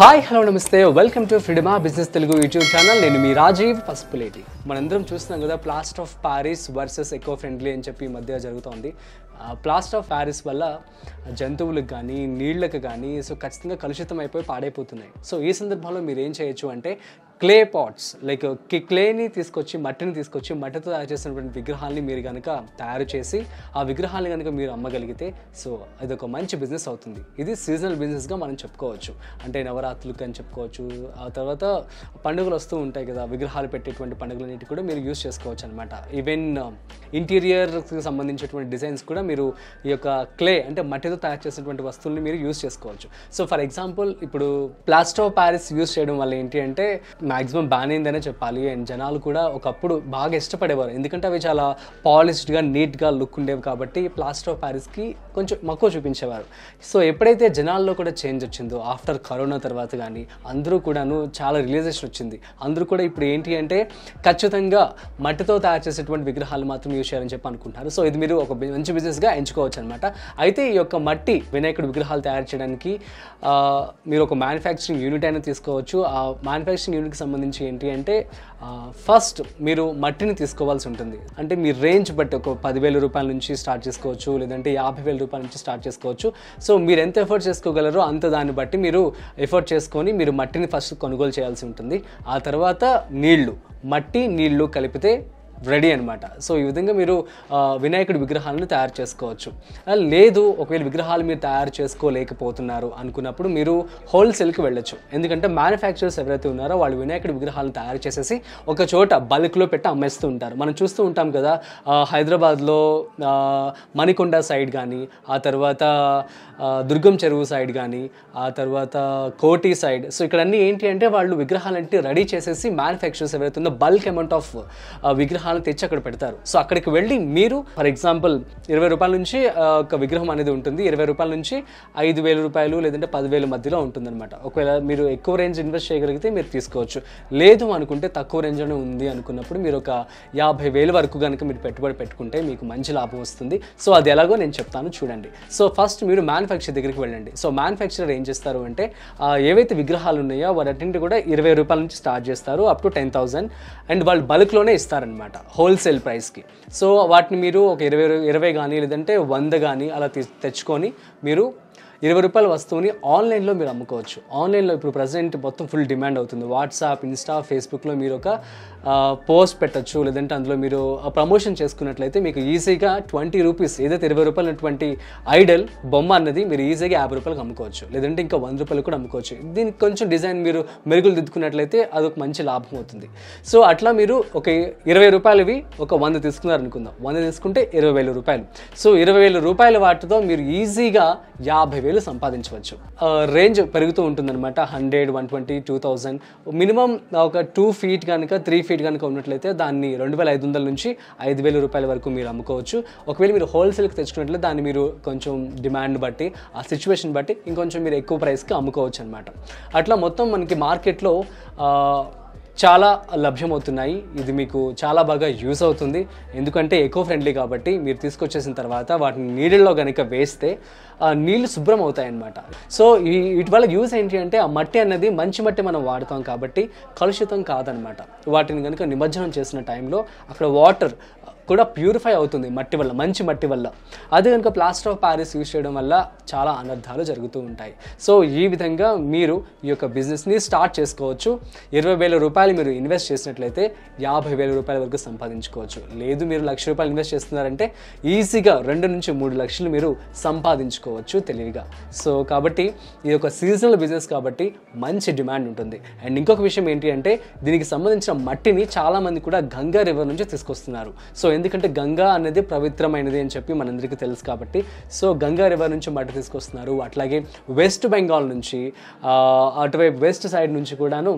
hi hello నమస్తే welcome to ఫ్రీడమా business Telugu YouTube channel నేను మీ రాజీవ్ పసుపులేటి మనందరం చూస్తున్నాం కదా plaster of Paris versus eco friendly అని చెప్పి మధ్య జరుగుతోంది ప్లాస్ట్ ఆఫ్ ప్యారిస్ వల్ల జంతువులకు కానీ నీళ్లకు కానీ సో ఖచ్చితంగా కలుషితం అయిపోయి పాడైపోతున్నాయి సో ఈ సందర్భంలో మీరు ఏం చేయొచ్చు అంటే క్లే పాట్స్ లైక్ క్లేని తీసుకొచ్చి మట్టిని తీసుకొచ్చి మట్టితో తయారు చేసినటువంటి విగ్రహాలని మీరు కనుక తయారు చేసి ఆ విగ్రహాలని కనుక మీరు అమ్మగలిగితే సో అది ఒక మంచి బిజినెస్ అవుతుంది ఇది సీజనల్ బిజినెస్గా మనం చెప్పుకోవచ్చు అంటే నవరాత్రులు అని చెప్పుకోవచ్చు ఆ తర్వాత పండుగలు వస్తూ ఉంటాయి కదా విగ్రహాలు పెట్టేటువంటి పండుగలన్నిటి కూడా మీరు యూస్ చేసుకోవచ్చు అనమాట ఈవెన్ ఇంటీరియర్కి సంబంధించినటువంటి డిజైన్స్ కూడా మీరు ఈ యొక్క క్లే అంటే మట్టితో తయారు చేసినటువంటి వస్తువుల్ని మీరు యూస్ చేసుకోవచ్చు సో ఫర్ ఎగ్జాంపుల్ ఇప్పుడు ప్లాస్టో ప్యారిస్ యూస్ చేయడం వల్ల ఏంటి అంటే మ్యాక్సిమం బ్యాన్ అయిందనే చెప్పాలి అండ్ జనాలు కూడా ఒకప్పుడు బాగా ఇష్టపడేవారు ఎందుకంటే అవి చాలా పాలిష్డ్గా నీట్గా లుక్ ఉండేవి కాబట్టి ప్లాస్టర్ ఆఫ్ ప్యారిస్కి కొంచెం మక్కువ చూపించేవారు సో ఎప్పుడైతే జనాల్లో కూడా చేంజ్ వచ్చిందో ఆఫ్టర్ కరోనా తర్వాత కానీ అందరూ కూడాను చాలా రిలైజేషన్ వచ్చింది అందరూ కూడా ఇప్పుడు ఏంటి అంటే ఖచ్చితంగా మట్టితో తయారు చేసేటువంటి విగ్రహాలు మాత్రం యూజ్ చేయాలని చెప్పి అనుకుంటున్నారు సో ఇది మీరు ఒక మంచి బిజినెస్గా ఎంచుకోవచ్చు అనమాట అయితే ఈ యొక్క మట్టి వినాయకుడు విగ్రహాలు తయారు చేయడానికి మీరు ఒక మ్యానుఫ్యాక్చరింగ్ యూనిట్ అయినా తీసుకోవచ్చు ఆ మ్యానుఫ్యాక్చరింగ్ యూనిట్ రేంజ్కి సంబంధించి ఏంటి అంటే ఫస్ట్ మీరు మట్టిని తీసుకోవాల్సి ఉంటుంది అంటే మీ రేంజ్ బట్టి ఒక పదివేల రూపాయల నుంచి స్టార్ట్ చేసుకోవచ్చు లేదంటే యాభై వేల రూపాయల నుంచి స్టార్ట్ చేసుకోవచ్చు సో మీరు ఎంత ఎఫర్ట్ చేసుకోగలరో అంత దాన్ని బట్టి మీరు ఎఫర్ట్ చేసుకొని మీరు మట్టిని ఫస్ట్ కొనుగోలు చేయాల్సి ఉంటుంది ఆ తర్వాత నీళ్లు మట్టి నీళ్లు కలిపితే రెడీ అనమాట సో ఈ విధంగా మీరు వినాయకుడి విగ్రహాలను తయారు చేసుకోవచ్చు లేదు ఒకవేళ విగ్రహాలు మీరు తయారు చేసుకోలేకపోతున్నారు అనుకున్నప్పుడు మీరు హోల్సేల్కి వెళ్ళొచ్చు ఎందుకంటే మ్యానుఫ్యాక్చరర్స్ ఎవరైతే ఉన్నారో వాళ్ళు వినాయకుడి విగ్రహాలను తయారు చేసేసి ఒక చోట బల్క్లో పెట్టి అమ్మేస్తూ ఉంటారు మనం చూస్తూ ఉంటాం కదా హైదరాబాద్లో మణికొండ సైడ్ కానీ ఆ తర్వాత దుర్గం చెరువు సైడ్ కానీ ఆ తర్వాత కోటి సైడ్ సో ఇక్కడ ఏంటి అంటే వాళ్ళు విగ్రహాలంటే రెడీ చేసేసి మ్యానుఫ్యాక్చరర్స్ ఎవరైతే ఉన్నారో బల్క్ అమౌంట్ ఆఫ్ విగ్రహాలు విగ్రహాలు తెచ్చి అక్కడ పెడతారు సో అక్కడికి వెళ్ళి మీరు ఫర్ ఎగ్జాంపుల్ ఇరవై రూపాయల నుంచి ఒక విగ్రహం అనేది ఉంటుంది ఇరవై రూపాయల నుంచి ఐదు వేల రూపాయలు లేదంటే పదివేల మధ్యలో ఉంటుందన్నమాట ఒకవేళ మీరు ఎక్కువ రేంజ్ ఇన్వెస్ట్ చేయగలిగితే మీరు తీసుకోవచ్చు లేదు అనుకుంటే తక్కువ రేంజ్ రేంజ్లోనే ఉంది అనుకున్నప్పుడు మీరు ఒక యాభై వేల వరకు కనుక మీరు పెట్టుబడి పెట్టుకుంటే మీకు మంచి లాభం వస్తుంది సో అది ఎలాగో నేను చెప్తాను చూడండి సో ఫస్ట్ మీరు మ్యానుఫ్యాక్చర్ దగ్గరికి వెళ్ళండి సో మ్యానుఫ్యాక్చరర్ ఏం చేస్తారు అంటే ఏవైతే విగ్రహాలు ఉన్నాయో వాటన్నింటి కూడా ఇరవై రూపాయల నుంచి స్టార్ట్ చేస్తారు up to ten thousand and వాళ్ళు బల్క్లోనే ఇస్తారనమాట అనమాట హోల్సేల్ ప్రైస్కి సో వాటిని మీరు ఒక ఇరవై ఇరవై కానీ లేదంటే వంద కానీ అలా తెచ్చుకొని మీరు ఇరవై రూపాయల వస్తువుని ఆన్లైన్లో మీరు అమ్ముకోవచ్చు ఆన్లైన్లో ఇప్పుడు ప్రజెంట్ మొత్తం ఫుల్ డిమాండ్ అవుతుంది వాట్సాప్ ఇన్స్టా ఫేస్బుక్లో మీరు ఒక పోస్ట్ పెట్టచ్చు లేదంటే అందులో మీరు ప్రమోషన్ చేసుకున్నట్లయితే మీకు ఈజీగా ట్వంటీ రూపీస్ ఏదైతే ఇరవై రూపాయలు ఉన్నటువంటి ఐడల్ బొమ్మ అన్నది మీరు ఈజీగా యాభై రూపాయలకు అమ్ముకోవచ్చు లేదంటే ఇంకా వంద రూపాయలు కూడా అమ్ముకోవచ్చు దీనికి కొంచెం డిజైన్ మీరు మెరుగులు దిద్దుకున్నట్లయితే అది ఒక మంచి లాభం అవుతుంది సో అట్లా మీరు ఒక ఇరవై రూపాయలవి ఒక వంద తీసుకున్నారనుకుందాం వంద తీసుకుంటే ఇరవై వేల రూపాయలు సో ఇరవై వేల రూపాయల వాటితో మీరు ఈజీగా యాభై వేలు సంపాదించవచ్చు రేంజ్ పెరుగుతూ ఉంటుందన్నమాట hundred one twenty two thousand minimum ఒక టూ ఫీట్ కనుక త్రీ ఫీట్ కనుక ఉన్నట్లయితే దాన్ని రెండు వేల ఐదు వందల నుంచి ఐదు వేల రూపాయల వరకు మీరు అమ్ముకోవచ్చు ఒకవేళ మీరు హోల్సేల్కి తెచ్చుకున్నట్లయితే దాన్ని మీరు కొంచెం డిమాండ్ బట్టి ఆ సిచ్యువేషన్ బట్టి ఇంకొంచెం మీరు ఎక్కువ ప్రైస్కి అమ్ముకోవచ్చు అనమాట అట్లా మొత్తం మనకి మార్కెట్లో చాలా లభ్యమవుతున్నాయి ఇది మీకు చాలా బాగా యూస్ అవుతుంది ఎందుకంటే ఎకో ఫ్రెండ్లీ కాబట్టి మీరు తీసుకొచ్చేసిన తర్వాత వాటిని నీళ్ళలో కనుక వేస్తే నీళ్లు శుభ్రం అవుతాయన్నమాట సో వీటి వల్ల యూజ్ ఏంటి అంటే ఆ మట్టి అనేది మంచి మట్టి మనం వాడతాం కాబట్టి కలుషితం కాదనమాట వాటిని కనుక నిమజ్జనం చేసిన టైంలో అక్కడ వాటర్ కూడా ప్యూరిఫై అవుతుంది మట్టి వల్ల మంచి మట్టి వల్ల అదే కనుక ప్లాస్టర్ ఆఫ్ ప్యారిస్ యూజ్ చేయడం వల్ల చాలా అనర్థాలు జరుగుతూ ఉంటాయి సో ఈ విధంగా మీరు ఈ యొక్క బిజినెస్ని స్టార్ట్ చేసుకోవచ్చు ఇరవై వేల రూపాయలు మీరు ఇన్వెస్ట్ చేసినట్లయితే యాభై వేల రూపాయల వరకు సంపాదించుకోవచ్చు లేదు మీరు లక్ష రూపాయలు ఇన్వెస్ట్ చేస్తున్నారంటే ఈజీగా రెండు నుంచి మూడు లక్షలు మీరు సంపాదించుకోవచ్చు తెలివిగా సో కాబట్టి ఈ యొక్క సీజనల్ బిజినెస్ కాబట్టి మంచి డిమాండ్ ఉంటుంది అండ్ ఇంకొక విషయం ఏంటి అంటే దీనికి సంబంధించిన మట్టిని చాలామంది కూడా గంగా రివర్ నుంచి తీసుకొస్తున్నారు సో ఎందుకంటే గంగా అనేది పవిత్రమైనది అని చెప్పి మనందరికీ తెలుసు కాబట్టి సో గంగా రివర్ నుంచి మట్టి తీసుకొస్తున్నారు అట్లాగే వెస్ట్ బెంగాల్ నుంచి అటువైపు వెస్ట్ సైడ్ నుంచి కూడాను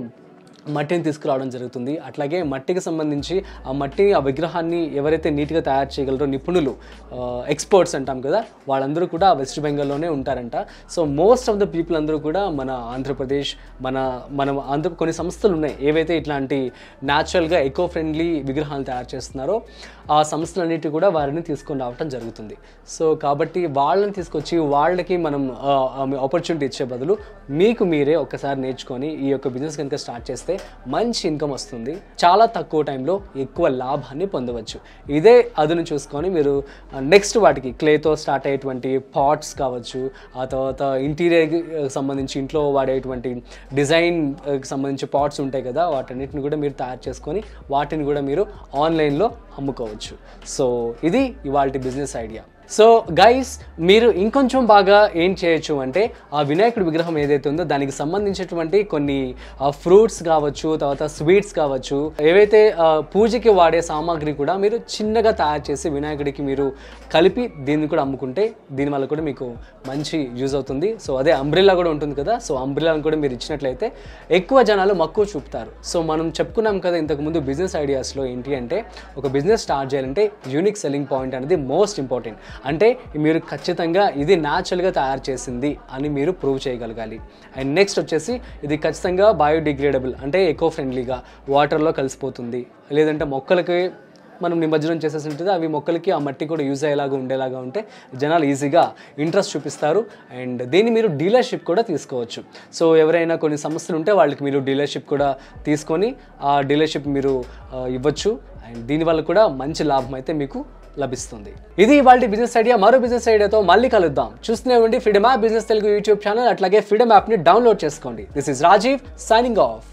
మట్టిని తీసుకురావడం జరుగుతుంది అట్లాగే మట్టికి సంబంధించి ఆ మట్టిని ఆ విగ్రహాన్ని ఎవరైతే నీట్గా తయారు చేయగలరో నిపుణులు ఎక్స్పర్ట్స్ అంటాం కదా వాళ్ళందరూ కూడా వెస్ట్ బెంగాల్లోనే ఉంటారంట so most of the people అందరూ కూడా మన ఆంధ్రప్రదేశ్ మన మన ఆంధ్ర కొన్ని సంస్థలు ఉన్నాయి ఏవైతే ఇట్లాంటి న్యాచురల్గా ఎకో ఫ్రెండ్లీ విగ్రహాలు తయారు చేస్తున్నారో ఆ సంస్థలన్నిటి కూడా వారిని తీసుకొని రావటం జరుగుతుంది సో కాబట్టి వాళ్ళని తీసుకొచ్చి వాళ్ళకి మనం ఆపర్చునిటీ ఇచ్చే బదులు మీకు మీరే ఒక్కసారి నేర్చుకొని ఈ యొక్క బిజినెస్ కనుక స్టార్ట్ చేస్తే మంచి ఇన్కమ్ వస్తుంది చాలా తక్కువ టైంలో ఎక్కువ లాభాన్ని పొందవచ్చు ఇదే అదును చూసుకొని మీరు నెక్స్ట్ వాటికి క్లేతో స్టార్ట్ అయ్యేటువంటి పాట్స్ కావచ్చు ఆ తర్వాత ఇంటీరియర్కి సంబంధించి ఇంట్లో వాడేటువంటి డిజైన్కి సంబంధించి పాట్స్ ఉంటాయి కదా వాటన్నిటిని కూడా మీరు తయారు చేసుకొని వాటిని కూడా మీరు ఆన్లైన్లో అమ్ముకోవచ్చు సో ఇది ఇవాళ బిజినెస్ ఐడియా సో గైస్ మీరు ఇంకొంచెం బాగా ఏం చేయొచ్చు అంటే ఆ వినాయకుడి విగ్రహం ఏదైతే ఉందో దానికి సంబంధించినటువంటి కొన్ని ఫ్రూట్స్ కావచ్చు తర్వాత స్వీట్స్ కావచ్చు ఏవైతే పూజకి వాడే సామాగ్రి కూడా మీరు చిన్నగా తయారు చేసి వినాయకుడికి మీరు కలిపి దీన్ని కూడా అమ్ముకుంటే దీనివల్ల కూడా మీకు మంచి యూజ్ అవుతుంది సో అదే అంబ్రిల్లా కూడా ఉంటుంది కదా సో అంబ్రిల్లాను కూడా మీరు ఇచ్చినట్లయితే ఎక్కువ జనాలు మక్కువ చూపుతారు సో మనం చెప్పుకున్నాం కదా ఇంతకుముందు బిజినెస్ ఐడియాస్లో ఏంటి అంటే ఒక బిజినెస్ స్టార్ట్ చేయాలంటే యూనిక్ సెల్లింగ్ పాయింట్ అనేది మోస్ట్ ఇంపార్టెంట్ అంటే మీరు ఖచ్చితంగా ఇది న్యాచురల్గా తయారు చేసింది అని మీరు ప్రూవ్ చేయగలగాలి అండ్ నెక్స్ట్ వచ్చేసి ఇది ఖచ్చితంగా బయోడిగ్రేడబుల్ అంటే ఎకో ఫ్రెండ్లీగా వాటర్లో కలిసిపోతుంది లేదంటే మొక్కలకి మనం నిమజ్జనం చేసేసి ఉంటుంది అవి మొక్కలకి ఆ మట్టి కూడా యూజ్ అయ్యేలాగా ఉండేలాగా ఉంటే జనాలు ఈజీగా ఇంట్రెస్ట్ చూపిస్తారు అండ్ దీన్ని మీరు డీలర్షిప్ కూడా తీసుకోవచ్చు సో ఎవరైనా కొన్ని సమస్యలు ఉంటే వాళ్ళకి మీరు డీలర్షిప్ కూడా తీసుకొని ఆ డీలర్షిప్ మీరు ఇవ్వచ్చు అండ్ దీనివల్ల కూడా మంచి లాభం అయితే మీకు లభిస్తుంది ఇది ఇవాళ బిజినెస్ ఐడియా మరో బిజినెస్ ఐడియాతో మళ్ళీ కలుద్దాం చూస్తూనే ఉండి freedom app business Telugu YouTube channel అట్లాగే ఫ్రీడమ్ యాప్ ని డౌన్లోడ్ చేసుకోండి this is Rajiv signing of